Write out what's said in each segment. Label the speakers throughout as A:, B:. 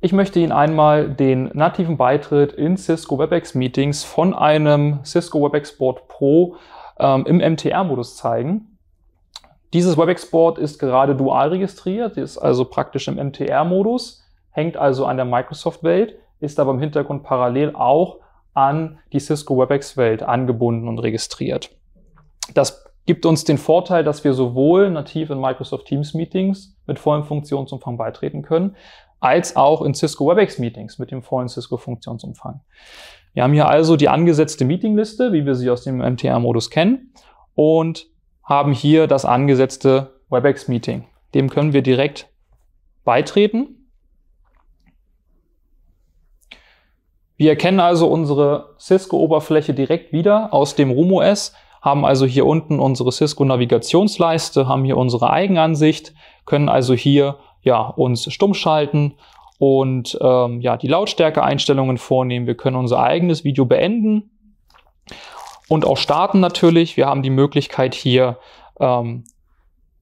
A: Ich möchte Ihnen einmal den nativen Beitritt in Cisco WebEx Meetings von einem Cisco WebEx Board Pro ähm, im MTR-Modus zeigen. Dieses WebEx Board ist gerade dual registriert, ist also praktisch im MTR-Modus, hängt also an der Microsoft-Welt, ist aber im Hintergrund parallel auch an die Cisco WebEx-Welt angebunden und registriert. Das gibt uns den Vorteil, dass wir sowohl nativ in Microsoft Teams Meetings mit vollem Funktionsumfang beitreten können, als auch in Cisco WebEx Meetings mit dem vollen Cisco Funktionsumfang. Wir haben hier also die angesetzte Meetingliste, wie wir sie aus dem MTR-Modus kennen, und haben hier das angesetzte WebEx Meeting. Dem können wir direkt beitreten. Wir erkennen also unsere Cisco-Oberfläche direkt wieder aus dem Room OS, haben also hier unten unsere Cisco-Navigationsleiste, haben hier unsere Eigenansicht, können also hier ja, uns stumm schalten und ähm, ja, die Lautstärke-Einstellungen vornehmen. Wir können unser eigenes Video beenden und auch starten natürlich. Wir haben die Möglichkeit hier ähm,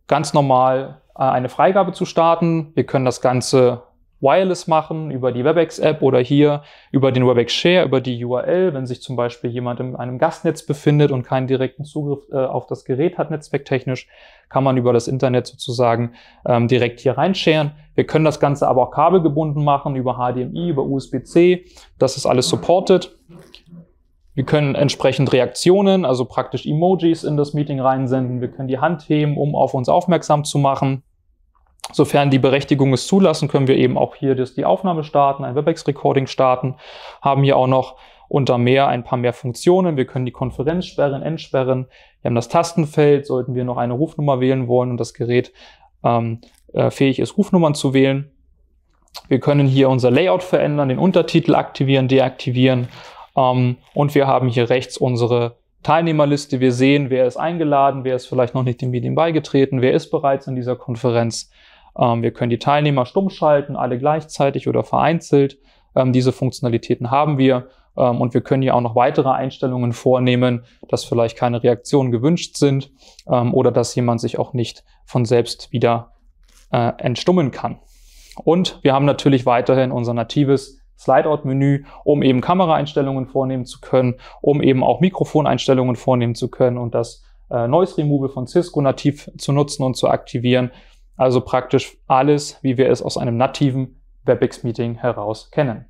A: ganz normal äh, eine Freigabe zu starten. Wir können das Ganze Wireless machen, über die WebEx-App oder hier über den WebEx Share, über die URL, wenn sich zum Beispiel jemand in einem Gastnetz befindet und keinen direkten Zugriff äh, auf das Gerät hat, netzwerktechnisch, kann man über das Internet sozusagen ähm, direkt hier reinscheren. Wir können das Ganze aber auch kabelgebunden machen, über HDMI, über USB-C, das ist alles supported. Wir können entsprechend Reaktionen, also praktisch Emojis in das Meeting reinsenden. Wir können die Hand heben, um auf uns aufmerksam zu machen. Sofern die Berechtigung es zulassen, können wir eben auch hier das, die Aufnahme starten, ein WebEx-Recording starten, haben hier auch noch unter mehr ein paar mehr Funktionen. Wir können die Konferenz sperren, entsperren. Wir haben das Tastenfeld, sollten wir noch eine Rufnummer wählen wollen und das Gerät ähm, äh, fähig ist, Rufnummern zu wählen. Wir können hier unser Layout verändern, den Untertitel aktivieren, deaktivieren. Ähm, und wir haben hier rechts unsere Teilnehmerliste. Wir sehen, wer ist eingeladen, wer ist vielleicht noch nicht dem Medium beigetreten, wer ist bereits in dieser Konferenz. Ähm, wir können die Teilnehmer stumm schalten, alle gleichzeitig oder vereinzelt. Ähm, diese Funktionalitäten haben wir. Ähm, und wir können hier auch noch weitere Einstellungen vornehmen, dass vielleicht keine Reaktionen gewünscht sind ähm, oder dass jemand sich auch nicht von selbst wieder äh, entstummen kann. Und wir haben natürlich weiterhin unser natives Slideout-Menü, um eben Kameraeinstellungen vornehmen zu können, um eben auch Mikrofoneinstellungen vornehmen zu können und das äh, Noise Removal von Cisco nativ zu nutzen und zu aktivieren. Also praktisch alles, wie wir es aus einem nativen WebEx-Meeting heraus kennen.